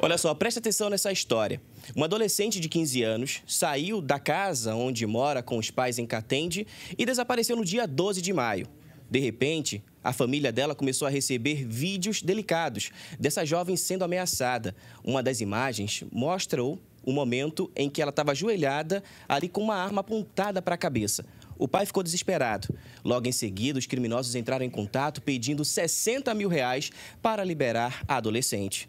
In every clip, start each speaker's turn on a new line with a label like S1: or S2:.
S1: Olha só, preste atenção nessa história. Uma adolescente de 15 anos saiu da casa onde mora com os pais em Catende e desapareceu no dia 12 de maio. De repente, a família dela começou a receber vídeos delicados dessa jovem sendo ameaçada. Uma das imagens mostrou o momento em que ela estava ajoelhada ali com uma arma apontada para a cabeça. O pai ficou desesperado. Logo em seguida, os criminosos entraram em contato pedindo 60 mil reais para liberar a adolescente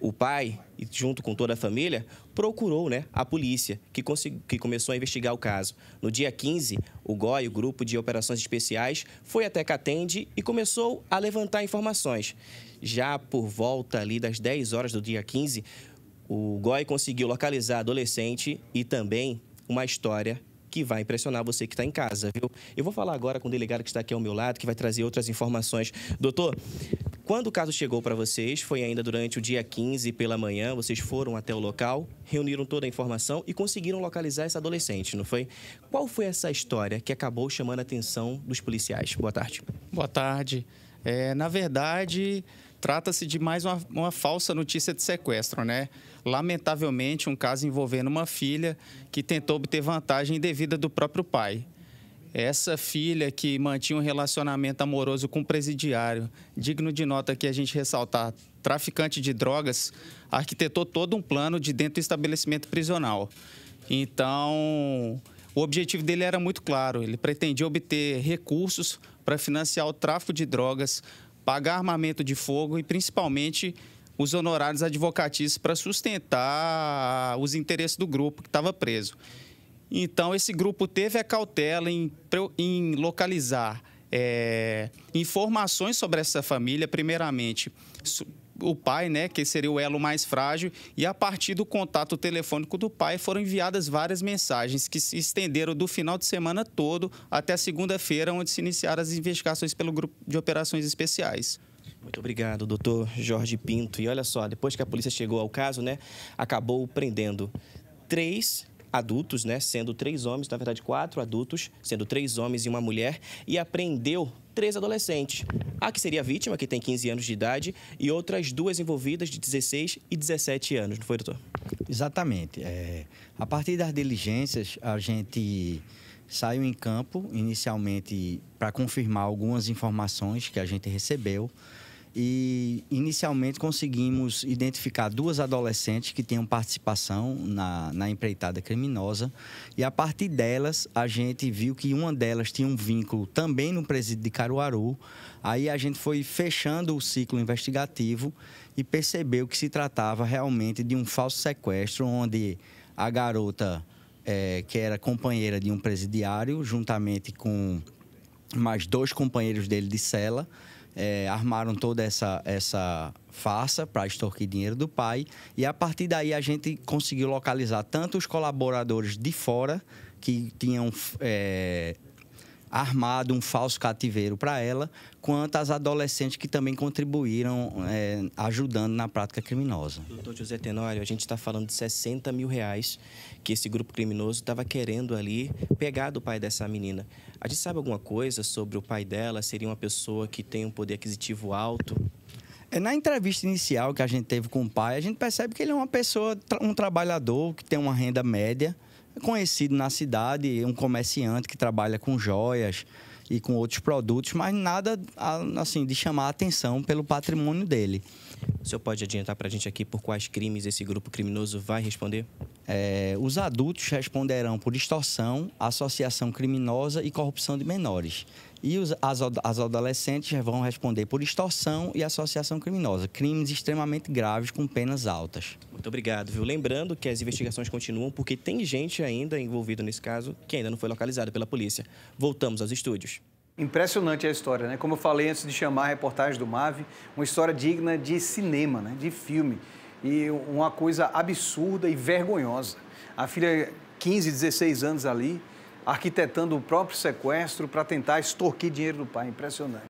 S1: o pai, junto com toda a família, procurou né, a polícia, que, que começou a investigar o caso. No dia 15, o GOI, o Grupo de Operações Especiais, foi até Catende e começou a levantar informações. Já por volta ali das 10 horas do dia 15, o GOI conseguiu localizar adolescente e também uma história que vai impressionar você que está em casa, viu? Eu vou falar agora com o delegado que está aqui ao meu lado, que vai trazer outras informações. Doutor, quando o caso chegou para vocês, foi ainda durante o dia 15 pela manhã, vocês foram até o local, reuniram toda a informação e conseguiram localizar essa adolescente, não foi?
S2: Qual foi essa história que acabou chamando a atenção dos policiais? Boa tarde. Boa tarde. É, na verdade, trata-se de mais uma, uma, falsa notícia de sequestro, né? Lamentavelmente, um caso envolvendo uma filha que tentou obter vantagem devida do próprio pai. Essa filha que mantinha um relacionamento amoroso com um presidiário, digno de nota que a gente ressaltar, traficante de drogas, arquitetou todo um plano de dentro do estabelecimento prisional. Então, o objetivo dele era muito claro: ele pretendia obter recursos para financiar o tráfico de drogas, pagar armamento de fogo e, principalmente, os honorários advocatícios para sustentar os interesses do grupo que estava preso. Então, esse grupo teve a cautela em, em localizar é, informações sobre essa família, primeiramente o pai, né, que seria o elo mais frágil, e a partir do contato telefônico do pai foram enviadas várias mensagens que se estenderam do final de semana todo até segunda-feira, onde se iniciaram as investigações pelo grupo de operações especiais. Muito obrigado, doutor Jorge Pinto. E olha só, depois que a polícia chegou
S1: ao caso, né, acabou prendendo três adultos, né? Sendo três homens, na verdade, quatro adultos, sendo três homens e uma mulher, e apreendeu três adolescentes. A que seria a vítima, que tem 15 anos de idade, e outras duas envolvidas de 16 e 17 anos, não foi, doutor?
S3: Exatamente. É, a partir das diligências, a gente saiu em campo, inicialmente, para confirmar algumas informações que a gente recebeu. E inicialmente conseguimos identificar duas adolescentes que tinham participação na, na empreitada criminosa. E a partir delas, a gente viu que uma delas tinha um vínculo também no presídio de Caruaru. Aí a gente foi fechando o ciclo investigativo e percebeu que se tratava realmente de um falso sequestro, onde a garota, é, que era companheira de um presidiário, juntamente com mais dois companheiros dele de cela, é, armaram toda essa, essa farsa para extorquir dinheiro do pai. E a partir daí a gente conseguiu localizar tanto os colaboradores de fora, que tinham é, armado um falso cativeiro para ela, quanto às adolescentes que também contribuíram é, ajudando na prática criminosa. Doutor José Tenório, a gente está falando de 60 mil reais que esse grupo criminoso estava querendo
S1: ali pegar do pai dessa menina. A gente sabe alguma coisa sobre o pai dela? Seria uma pessoa que
S3: tem um poder aquisitivo alto? É, na entrevista inicial que a gente teve com o pai, a gente percebe que ele é uma pessoa, um trabalhador que tem uma renda média, é conhecido na cidade, um comerciante que trabalha com joias e com outros produtos, mas nada assim de chamar a atenção pelo patrimônio dele. O senhor pode adiantar para a gente aqui por quais crimes esse grupo criminoso vai responder? É, os adultos responderão por extorsão, associação criminosa e corrupção de menores. E os, as, as adolescentes vão responder por extorsão e associação criminosa, crimes extremamente graves com penas altas.
S1: Muito obrigado, viu? Lembrando que as investigações continuam porque tem gente ainda envolvida nesse caso que ainda não foi localizada pela polícia. Voltamos aos estúdios.
S2: Impressionante a história, né? Como eu falei antes de chamar a reportagem do MAV, uma história digna de cinema, né? de filme e uma coisa absurda e vergonhosa. A filha, 15, 16 anos ali, arquitetando o próprio sequestro para tentar extorquir dinheiro do pai. Impressionante.